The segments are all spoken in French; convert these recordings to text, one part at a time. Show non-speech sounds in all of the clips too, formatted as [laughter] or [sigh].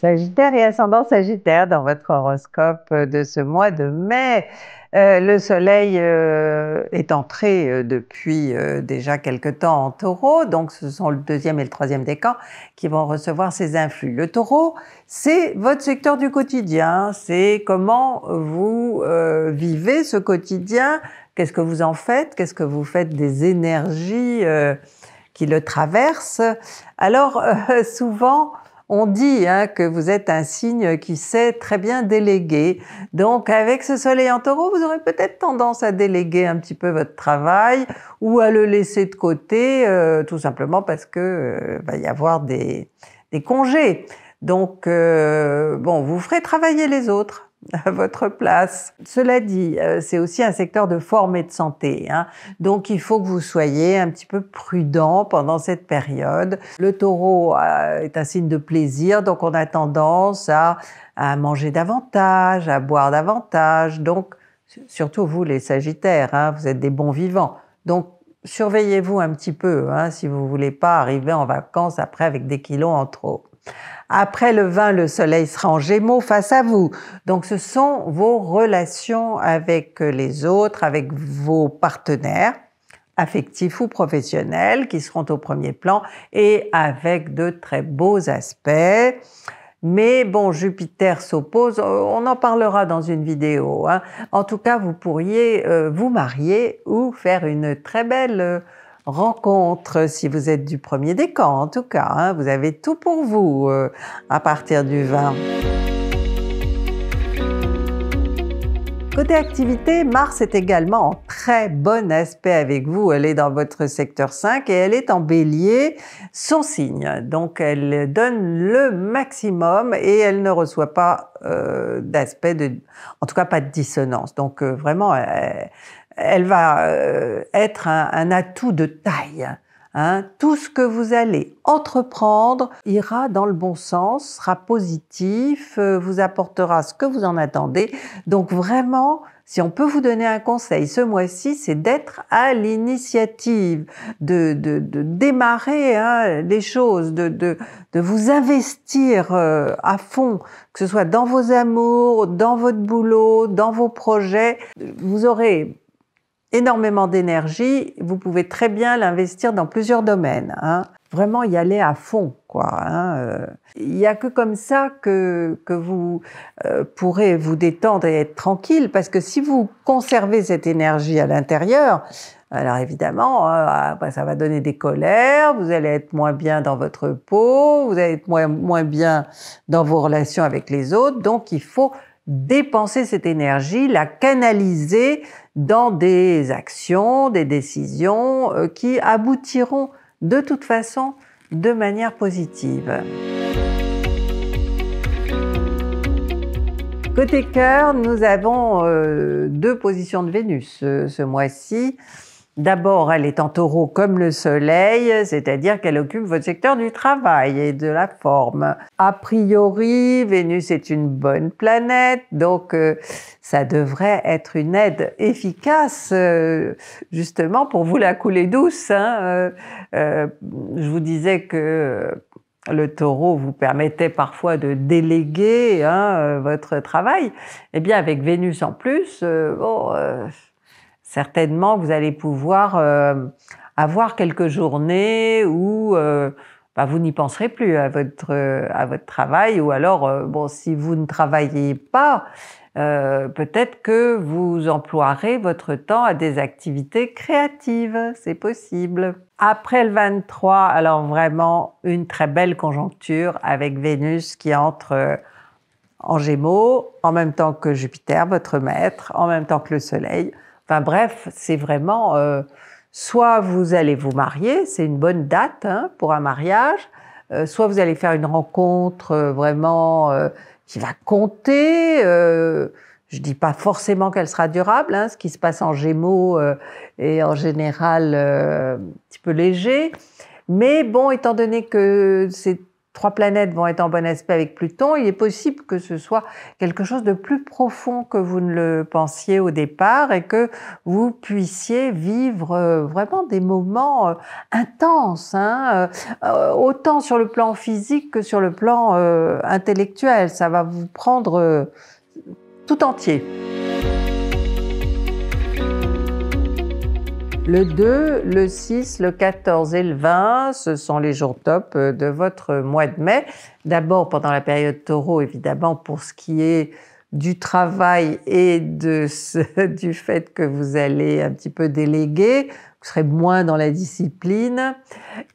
Sagittaire et ascendant Sagittaire dans votre horoscope euh, de ce mois de mai. Euh, le soleil euh, est entré depuis déjà quelque temps en taureau, donc ce sont le deuxième et le troisième décan qui vont recevoir ces influx. Le taureau, c'est votre secteur du quotidien, c'est comment vous vivez ce quotidien, qu'est-ce que vous en faites, qu'est-ce que vous faites des énergies qui le traversent. Alors [laughs] souvent, on dit hein, que vous êtes un signe qui sait très bien déléguer. Donc avec ce soleil en taureau, vous aurez peut-être tendance à déléguer un petit peu votre travail ou à le laisser de côté, euh, tout simplement parce que euh, va y avoir des, congés. Donc, euh, bon, vous ferez travailler les autres à votre place. Cela dit, euh, c'est aussi un secteur de forme et de santé. Hein. Donc il faut que vous soyez un petit peu prudent pendant cette période. Le taureau euh, est un signe de plaisir, donc on a tendance à, manger davantage, à boire davantage. Donc surtout vous les sagittaires, hein, vous êtes des bons vivants. Donc surveillez-vous un petit peu hein, si vous voulez pas arriver en vacances après avec des kilos en trop. Après le vin, le soleil sera en gémeaux face à vous. Donc ce sont vos relations avec les autres, avec vos partenaires affectifs ou professionnels qui seront au premier plan et avec de très beaux aspects. Mais bon, Jupiter s'oppose, euh, on en parlera dans une vidéo. Hein. En tout cas, vous pourriez euh, vous marier ou faire une très belle... Euh, rencontre, si vous êtes du premier décan en tout cas, hein, vous avez tout pour vous euh, à partir du 20. Côté activité, Mars est également en très bon aspect avec vous. Elle est dans votre secteur 5 et elle est en bélier, son signe. Donc elle donne le maximum et elle ne reçoit pas euh, d'aspect En tout cas pas de dissonance. Donc euh, vraiment, elle va euh, être un, atout de taille. Hein. Tout ce que vous allez entreprendre ira dans le bon sens, sera positif, euh, vous apportera ce que vous en attendez. Donc vraiment, si on peut vous donner un conseil ce mois-ci, c'est d'être à l'initiative, de, de, démarrer hein, les choses, de, de, vous investir euh, à fond, que ce soit dans vos amours, dans votre boulot, dans vos projets. Vous aurez énormément d'énergie, vous pouvez très bien l'investir dans plusieurs domaines. Hein. Vraiment y aller à fond, quoi. Hein, euh. Il hein. n'y a que comme ça que, que vous euh, pourrez vous détendre et être tranquille, parce que si vous conservez cette énergie à l'intérieur, alors évidemment, euh, ça va donner des colères, vous allez être moins bien dans votre peau, vous allez être moins bien dans vos relations avec les autres, donc il faut dépenser cette énergie, la canaliser dans des actions, des décisions euh, qui aboutiront de toute façon de manière positive. Côté cœur, nous avons euh, deux positions de Vénus euh, ce mois-ci. D'abord, elle est en taureau comme le soleil, c'est-à-dire qu'elle occupe votre secteur du travail et de la forme. A priori, Vénus est une bonne planète, donc euh, ça devrait être une aide efficace, euh, justement, pour vous la couler douce. Hein. Euh, je vous disais que le taureau vous permettait parfois de déléguer hein, votre travail. Eh bien, avec Vénus en plus, bon certainement vous allez pouvoir euh, avoir quelques journées où euh, bah, vous n'y penserez plus à votre, travail ou alors, euh, bon, si vous ne travaillez pas, peut-être que vous emploierez votre temps à des activités créatives, c'est possible. Après le 23, alors vraiment une très belle conjoncture avec Vénus qui entre en Gémeaux, en même temps que Jupiter, votre maître, en même temps que le Soleil. Enfin bref, c'est vraiment euh, soit vous allez vous marier, c'est une bonne date hein, pour un mariage, euh, soit vous allez faire une rencontre euh, vraiment qui va compter. je dis pas forcément qu'elle sera durable, hein, ce qui se passe en Gémeaux est en général un petit peu léger. Mais bon, étant donné que c'est trois planètes vont être en bon aspect avec Pluton, il est possible que ce soit quelque chose de plus profond que vous ne le pensiez au départ et que vous puissiez vivre euh, vraiment des moments euh, intenses, hein, euh, autant sur le plan physique que sur le plan intellectuel. Ça va vous prendre tout entier. Le 2, le 6, le 14 et le 20, ce sont les jours top euh, de votre mois de mai. D'abord pendant la période taureau, évidemment, pour ce qui est du travail et de [laughs] du fait que vous allez un petit peu déléguer, vous serez moins dans la discipline.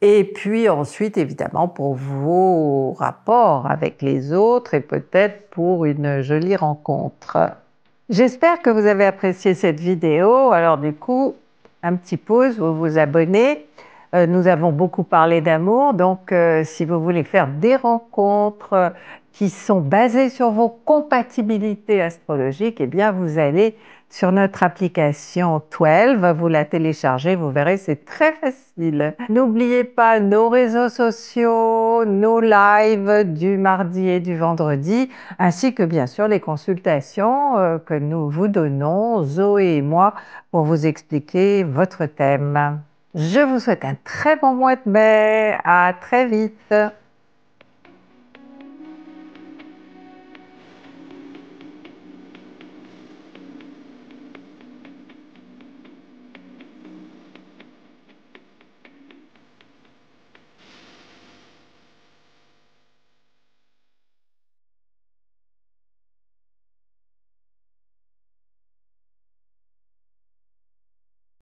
Et puis ensuite, évidemment, pour vos rapports avec les autres et peut-être pour une jolie rencontre. J'espère que vous avez apprécié cette vidéo. Alors du coup, un petit pouce, vous vous abonnez. Euh, nous avons beaucoup parlé d'amour, donc euh, si vous voulez faire des rencontres qui sont basées sur vos compatibilités astrologiques, eh bien vous allez sur notre application 12, vous la téléchargez, vous verrez, c'est très facile. N'oubliez pas nos réseaux sociaux, nos lives du mardi et du vendredi, ainsi que bien sûr les consultations euh, que nous vous donnons, Zoé et moi, pour vous expliquer votre thème. Je vous souhaite un très bon mois de mai. À très vite.